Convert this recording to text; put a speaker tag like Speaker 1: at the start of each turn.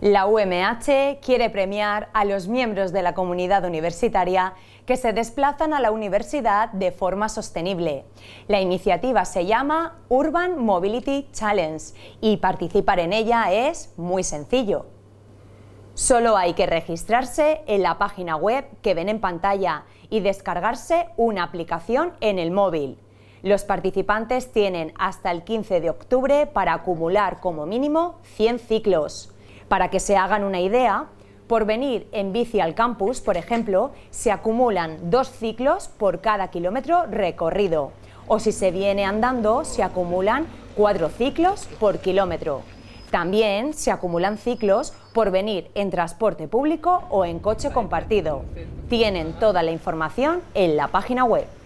Speaker 1: La UMH quiere premiar a los miembros de la comunidad universitaria que se desplazan a la universidad de forma sostenible. La iniciativa se llama Urban Mobility Challenge y participar en ella es muy sencillo. Solo hay que registrarse en la página web que ven en pantalla y descargarse una aplicación en el móvil. Los participantes tienen hasta el 15 de octubre para acumular como mínimo 100 ciclos. Para que se hagan una idea, por venir en bici al campus, por ejemplo, se acumulan dos ciclos por cada kilómetro recorrido. O si se viene andando, se acumulan cuatro ciclos por kilómetro. También se acumulan ciclos por venir en transporte público o en coche compartido. Tienen toda la información en la página web.